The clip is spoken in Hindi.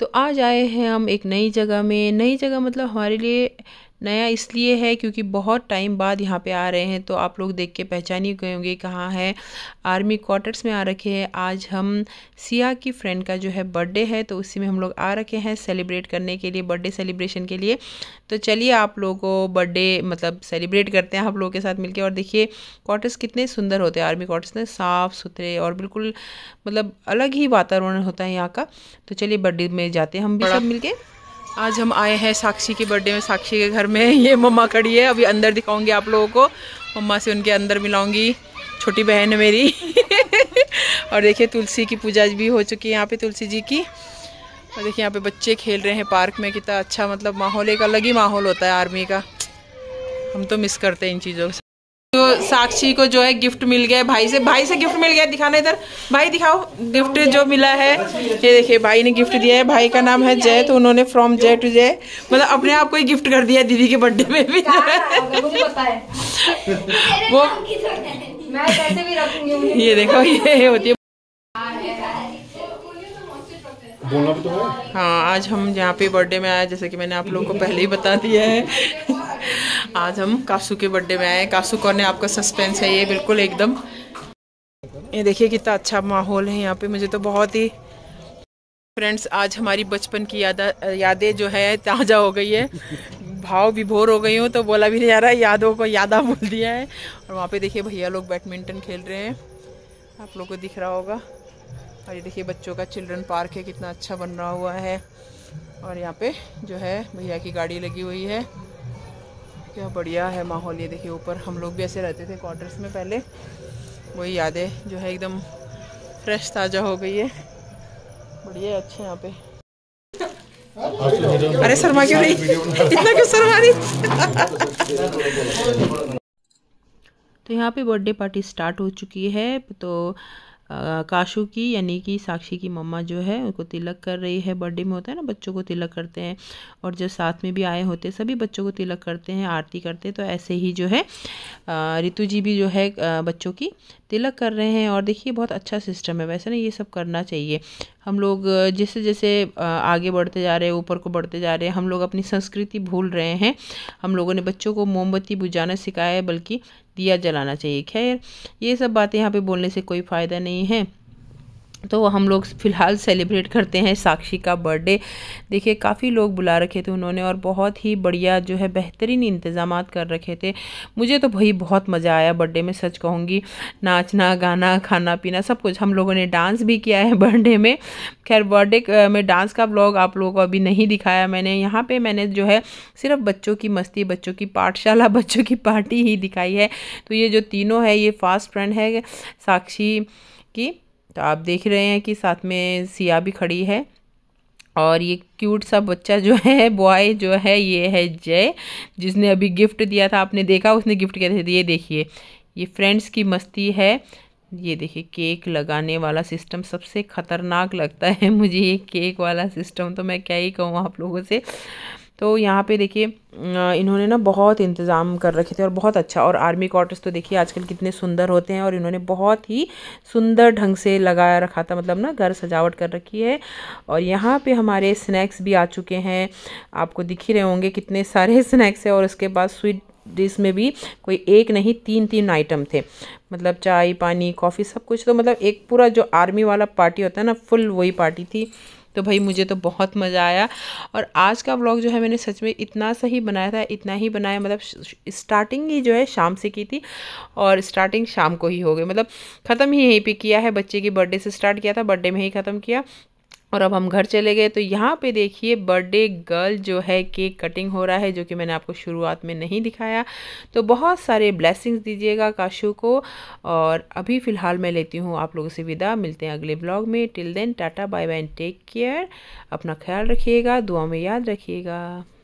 तो आज आए हैं हम एक नई जगह में नई जगह मतलब हमारे लिए नया इसलिए है क्योंकि बहुत टाइम बाद यहाँ पे आ रहे हैं तो आप लोग देख के पहचान ही गए होंगे कहाँ है आर्मी क्वार्टर्स में आ रखे हैं आज हम सिया की फ्रेंड का जो है बर्थडे है तो उसी में हम लोग आ रखे हैं सेलिब्रेट करने के लिए बर्थडे सेलिब्रेशन के लिए तो चलिए आप लोगों को बर्थडे मतलब सेलिब्रेट करते हैं आप लोगों के साथ मिलकर और देखिए क्वार्टर्स कितने सुंदर होते हैं आर्मी क्वार्टर्स में साफ़ सुथरे और बिल्कुल मतलब अलग ही वातावरण होता है यहाँ का तो चलिए बर्थडे में जाते हैं हम भी सब के आज हम आए हैं साक्षी के बर्थडे में साक्षी के घर में ये मम्मा खड़ी है अभी अंदर दिखाऊंगी आप लोगों को मम्मा से उनके अंदर मिलाऊंगी छोटी बहन है मेरी और देखिए तुलसी की पूजा भी हो चुकी है यहाँ पे तुलसी जी की और देखिए यहाँ पे बच्चे खेल रहे हैं पार्क में कितना अच्छा मतलब माहौल एक अलग ही माहौल होता है आर्मी का हम तो मिस करते हैं इन चीज़ों से साक्षी को जो है गिफ्ट मिल गया है भाई से भाई से गिफ्ट मिल गया दिखाना इधर भाई दिखाओ गिफ्ट जो मिला है ये देखिए भाई ने गिफ्ट दिया है भाई का नाम है जय तो उन्होंने फ्रॉम जय टू जय मतलब अपने आप को ही गिफ्ट कर दिया दीदी के बर्थडे में भी तो वो ये देखो ये होती है बोलना भी तो है हाँ आज हम यहाँ पे बर्थडे में आए जैसे कि मैंने आप लोगों को पहले ही बता दिया है आज हम कासू के बर्थडे में आए कासू कौन है आपका सस्पेंस है ये बिल्कुल एकदम ये देखिए कितना अच्छा माहौल है यहाँ पे मुझे तो बहुत ही फ्रेंड्स आज हमारी बचपन की यादा यादें जो है ताज़ा हो गई है भाव भी भोर हो गई हूँ तो बोला भी नहीं जा रहा है यादों को यादा बोल दिया है और वहाँ पे देखिए भैया लोग बैडमिंटन खेल रहे हैं आप लोग को दिख रहा होगा और ये देखिए बच्चों का चिल्ड्रन पार्क है कितना अच्छा बन रहा हुआ है और यहाँ पे जो है भैया की गाड़ी लगी हुई है क्या बढ़िया है माहौल ये देखिए ऊपर हम लोग भी ऐसे रहते थे क्वार्टर्स में पहले वही यादें जो है एकदम फ्रेश ताज़ा हो गई है बढ़िया है अच्छे यहाँ पे अरे शर्मा क्यों नहीं इतना क्यों शर्मा रही तो यहाँ पे बर्थडे पार्टी स्टार्ट हो चुकी है तो काशू की यानी कि साक्षी की मम्मा जो है उनको तिलक कर रही है बर्थडे में होता है ना बच्चों को तिलक करते हैं और जब साथ में भी आए होते हैं सभी बच्चों को तिलक करते हैं आरती करते हैं तो ऐसे ही जो है ऋतु जी भी जो है बच्चों की तिलक कर रहे हैं और देखिए बहुत अच्छा सिस्टम है वैसे ना ये सब करना चाहिए हम लोग जैसे जैसे आगे बढ़ते जा रहे हैं ऊपर को बढ़ते जा रहे हैं हम लोग अपनी संस्कृति भूल रहे हैं हम लोगों ने बच्चों को मोमबत्ती बुझाना सिखाया है बल्कि दिया जलाना चाहिए खैर ये सब बातें यहाँ पे बोलने से कोई फ़ायदा नहीं है तो हम लोग फ़िलहाल सेलिब्रेट करते हैं साक्षी का बर्थडे देखिए काफ़ी लोग बुला रखे थे उन्होंने और बहुत ही बढ़िया जो है बेहतरीन इंतज़ाम कर रखे थे मुझे तो भाई बहुत मज़ा आया बर्थडे में सच कहूँगी नाचना गाना खाना पीना सब कुछ हम लोगों ने डांस भी किया है बर्थडे में खैर बर्थडे में डांस का ब्लॉग आप लोगों को अभी नहीं दिखाया मैंने यहाँ पर मैंने जो है सिर्फ बच्चों की मस्ती बच्चों की पाठशाला बच्चों की पार्टी ही दिखाई है तो ये जो तीनों है ये फास्ट फ्रेंड है साक्षी की तो आप देख रहे हैं कि साथ में सिया भी खड़ी है और ये क्यूट सा बच्चा जो है बॉय जो है ये है जय जिसने अभी गिफ्ट दिया था आपने देखा उसने गिफ्ट किया था ये देखिए ये फ्रेंड्स की मस्ती है ये देखिए केक लगाने वाला सिस्टम सबसे ख़तरनाक लगता है मुझे ये केक वाला सिस्टम तो मैं क्या ही कहूँ आप लोगों से तो यहाँ पे देखिए इन्होंने ना बहुत इंतज़ाम कर रखे थे और बहुत अच्छा और आर्मी क्वार्टर्स तो देखिए आजकल कितने सुंदर होते हैं और इन्होंने बहुत ही सुंदर ढंग से लगाया रखा था मतलब ना घर सजावट कर रखी है और यहाँ पे हमारे स्नैक्स भी आ चुके हैं आपको दिख ही रहे होंगे कितने सारे स्नैक्स हैं और उसके बाद स्वीट डिश में भी कोई एक नहीं तीन तीन आइटम थे मतलब चाय पानी कॉफ़ी सब कुछ तो मतलब एक पूरा जो आर्मी वाला पार्टी होता है ना फुल वही पार्टी थी तो भाई मुझे तो बहुत मज़ा आया और आज का ब्लॉग जो है मैंने सच में इतना सा ही बनाया था इतना ही बनाया मतलब स्टार्टिंग ही जो है शाम से की थी और स्टार्टिंग शाम को ही हो गई मतलब ख़त्म ही यहीं पर किया है बच्चे की बर्थडे से स्टार्ट किया था बर्थडे में ही ख़त्म किया और अब हम घर चले गए तो यहाँ पे देखिए बर्थडे गर्ल जो है केक कटिंग हो रहा है जो कि मैंने आपको शुरुआत में नहीं दिखाया तो बहुत सारे ब्लेसिंग्स दीजिएगा काशू को और अभी फ़िलहाल मैं लेती हूँ आप लोगों से विदा मिलते हैं अगले ब्लॉग में till then tata bye bye take care अपना ख्याल रखिएगा दुआ में याद रखिएगा